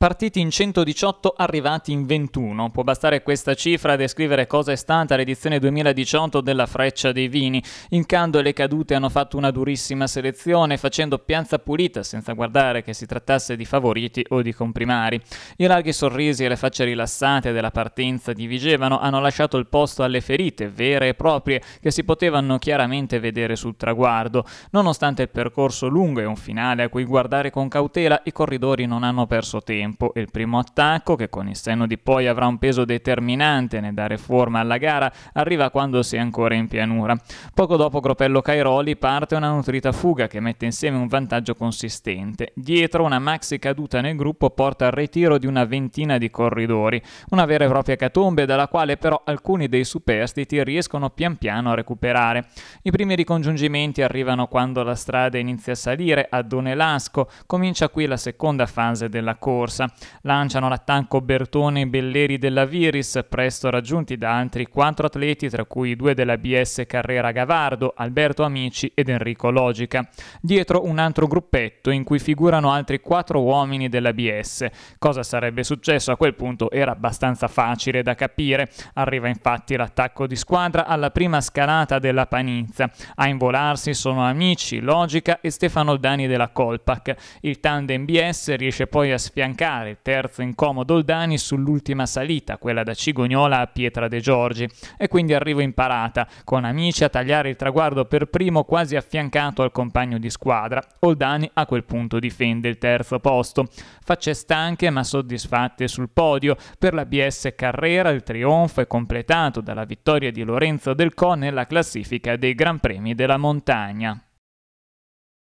Partiti in 118, arrivati in 21. Può bastare questa cifra a descrivere cosa è stata l'edizione 2018 della Freccia dei Vini. In Cando le cadute hanno fatto una durissima selezione, facendo piazza pulita senza guardare che si trattasse di favoriti o di comprimari. I larghi sorrisi e le facce rilassate della partenza di Vigevano hanno lasciato il posto alle ferite, vere e proprie, che si potevano chiaramente vedere sul traguardo. Nonostante il percorso lungo e un finale a cui guardare con cautela, i corridori non hanno perso tempo tempo e il primo attacco, che con il senno di poi avrà un peso determinante nel dare forma alla gara, arriva quando si è ancora in pianura. Poco dopo Gropello Cairoli parte una nutrita fuga che mette insieme un vantaggio consistente. Dietro una maxi caduta nel gruppo porta al ritiro di una ventina di corridori, una vera e propria catombe dalla quale però alcuni dei superstiti riescono pian piano a recuperare. I primi ricongiungimenti arrivano quando la strada inizia a salire a Donelasco, comincia qui la seconda fase della corsa corsa. Lanciano l'attacco Bertone e Belleri della Viris, presto raggiunti da altri quattro atleti, tra cui due della BS Carrera Gavardo, Alberto Amici ed Enrico Logica. Dietro un altro gruppetto in cui figurano altri quattro uomini della BS. Cosa sarebbe successo a quel punto era abbastanza facile da capire. Arriva infatti l'attacco di squadra alla prima scalata della Panizza. A involarsi sono Amici, Logica e Stefano Dani della Colpac. Il tandem BS riesce poi a sfiancare cercare terzo incomodo Oldani sull'ultima salita, quella da Cigognola a Pietra De Giorgi, e quindi arrivo in parata, con Amici a tagliare il traguardo per primo quasi affiancato al compagno di squadra. Oldani a quel punto difende il terzo posto. Facce stanche ma soddisfatte sul podio, per la BS Carrera il trionfo è completato dalla vittoria di Lorenzo Del Co nella classifica dei Gran Premi della montagna.